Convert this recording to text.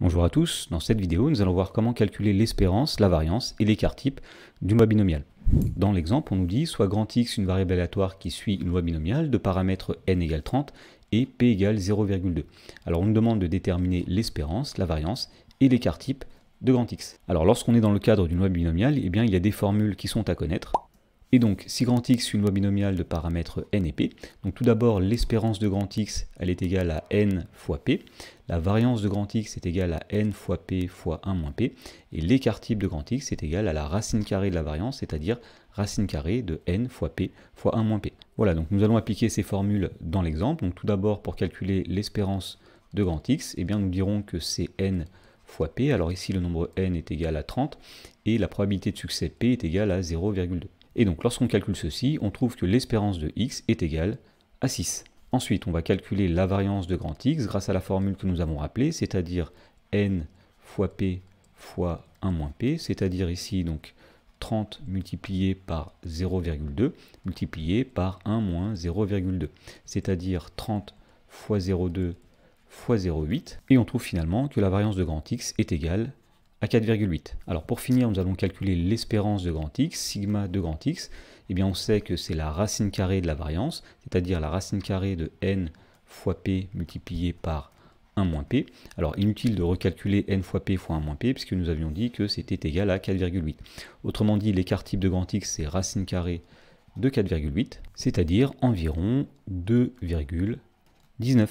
Bonjour à tous, dans cette vidéo nous allons voir comment calculer l'espérance, la variance et l'écart type d'une loi binomiale. Dans l'exemple on nous dit soit grand x une variable aléatoire qui suit une loi binomiale de paramètres n égale 30 et p égale 0,2. Alors on nous demande de déterminer l'espérance, la variance et l'écart type de grand x. Alors lorsqu'on est dans le cadre d'une loi binomiale, eh bien, il y a des formules qui sont à connaître et donc, si grand X est une loi binomiale de paramètres n et p, donc tout d'abord, l'espérance de grand X, elle est égale à n fois p, la variance de grand X est égale à n fois p fois 1 moins p, et l'écart type de grand X est égal à la racine carrée de la variance, c'est-à-dire racine carrée de n fois p fois 1 moins p. Voilà, donc nous allons appliquer ces formules dans l'exemple. Donc tout d'abord, pour calculer l'espérance de grand X, eh bien nous dirons que c'est n fois p, alors ici le nombre n est égal à 30, et la probabilité de succès p est égale à 0,2. Et donc lorsqu'on calcule ceci, on trouve que l'espérance de x est égale à 6. Ensuite, on va calculer la variance de grand X grâce à la formule que nous avons rappelée, c'est-à-dire n fois p fois 1 moins p, c'est-à-dire ici donc 30 multiplié par 0,2 multiplié par 1 moins 0,2, c'est-à-dire 30 fois 0,2 fois 0,8, et on trouve finalement que la variance de grand X est égale à 4,8. Alors pour finir, nous allons calculer l'espérance de grand X, sigma de grand X. Eh bien, on sait que c'est la racine carrée de la variance, c'est-à-dire la racine carrée de n fois p multiplié par 1 moins p. Alors inutile de recalculer n fois p fois 1 moins p, puisque nous avions dit que c'était égal à 4,8. Autrement dit, l'écart type de grand X, c'est racine carrée de 4,8, c'est-à-dire environ 2,19.